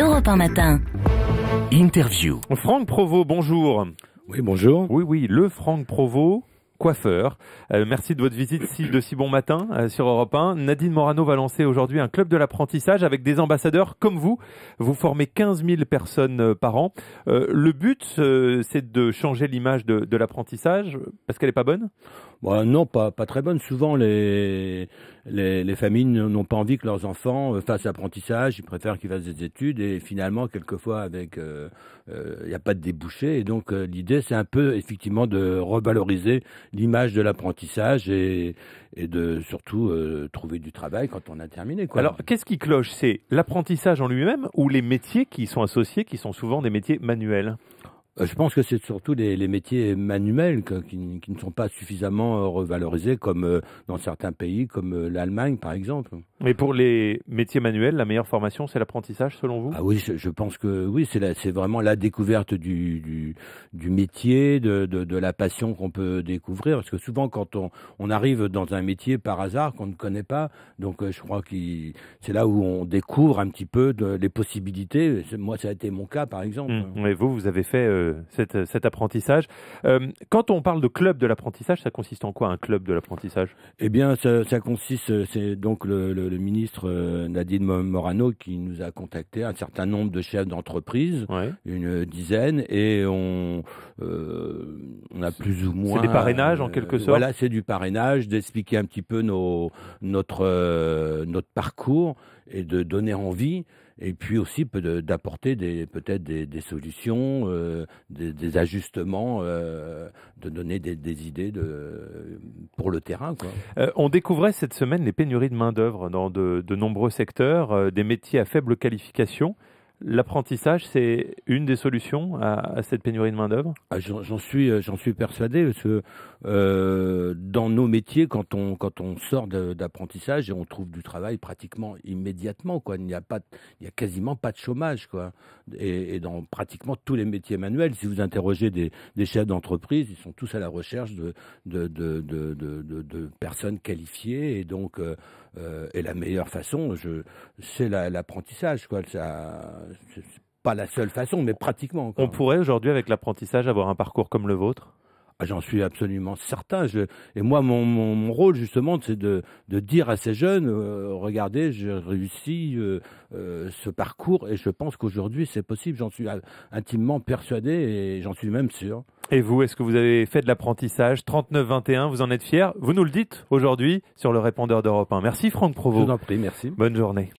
Europe 1 Matin. Interview. Franck Provost, bonjour. Oui, bonjour. Oui, oui, le Franck Provost, coiffeur. Euh, merci de votre visite de si bon matin euh, sur Europe 1. Nadine Morano va lancer aujourd'hui un club de l'apprentissage avec des ambassadeurs comme vous. Vous formez 15 000 personnes euh, par an. le but, c'est de changer l'image de, de l'apprentissage parce qu'elle n'est pas bonne bah, non, pas, très bonne. Souvent, les, familles n'ont pas envie que leurs enfants euh, fassent apprentissage. Ils préfèrent qu'ils fassent des études. Et finalement, quelquefois, euh, euh, il n'y a pas de débouché. Et donc, l'idée, c'est un peu, effectivement, de revaloriser l'image de l'apprentissage et, de surtout trouver du travail quand on a terminé. Alors, qu'est-ce qui cloche C'est l'apprentissage en lui-même ou les métiers qui y sont associés, qui sont souvent des métiers manuels euh, je pense que c'est surtout les, métiers manuels qui, ne sont pas suffisamment euh, revalorisés, comme euh, dans certains pays, comme l'Allemagne par exemple. Mais pour les métiers manuels, la meilleure formation, c'est l'apprentissage selon vous Ah oui, je, pense que oui, c'est vraiment la découverte du, du, métier, de, la passion qu'on peut découvrir. Parce que souvent, quand on, on arrive dans un métier par hasard qu'on ne connaît pas, donc je crois que c'est là où on découvre un petit peu de, les possibilités. Moi, ça a été mon cas par exemple. Mmh. mais vous, vous avez fait cet apprentissage. Euh, quand on parle de club de l'apprentissage, ça consiste en quoi un club de l'apprentissage Eh bien, ça, consiste, c'est donc le, ministre euh, Nadine Morano qui nous a contacté un certain nombre de chefs d'entreprise, une dizaine, et on, euh, on a plus ou moins. C'est des parrainages en euh, quelque sorte. Voilà, c'est du parrainage, d'expliquer un petit peu nos, notre, euh, notre parcours et de donner envie et puis aussi d'apporter peut-être des, solutions, euh, des, ajustements, de donner des, idées de, pour le terrain. on découvrait cette semaine les pénuries de main-d'œuvre dans de, de, nombreux secteurs, des métiers à faible qualification. L'apprentissage, c'est une des solutions à, cette pénurie de main-d'œuvre ah, J'en suis, euh, suis persuadé, parce que euh, dans nos métiers, quand on, quand on sort d'apprentissage et on trouve du travail pratiquement immédiatement, quoi. il n'y a, pas, il a quasiment pas de chômage. Quoi. Et, dans pratiquement tous les métiers manuels, si vous interrogez des, chefs d'entreprise, ils sont tous à la recherche de, de, de, de, personnes qualifiées. Et donc, euh, et la meilleure façon, c'est l'apprentissage pas la seule façon, mais pratiquement. Encore. On pourrait aujourd'hui, avec l'apprentissage, avoir un parcours comme le vôtre ah, J'en suis absolument certain. Je, et moi, mon, rôle, justement, c'est de, dire à ces jeunes, euh, regardez, j'ai réussi euh, euh, ce parcours et je pense qu'aujourd'hui, c'est possible. J'en suis intimement persuadé et j'en suis même sûr. Et vous, est-ce que vous avez fait de l'apprentissage 39-21, vous en êtes fier Vous nous le dites aujourd'hui sur le répondeur d'Europe 1. Merci Franck Provost. Je vous en prie, merci. Bonne journée.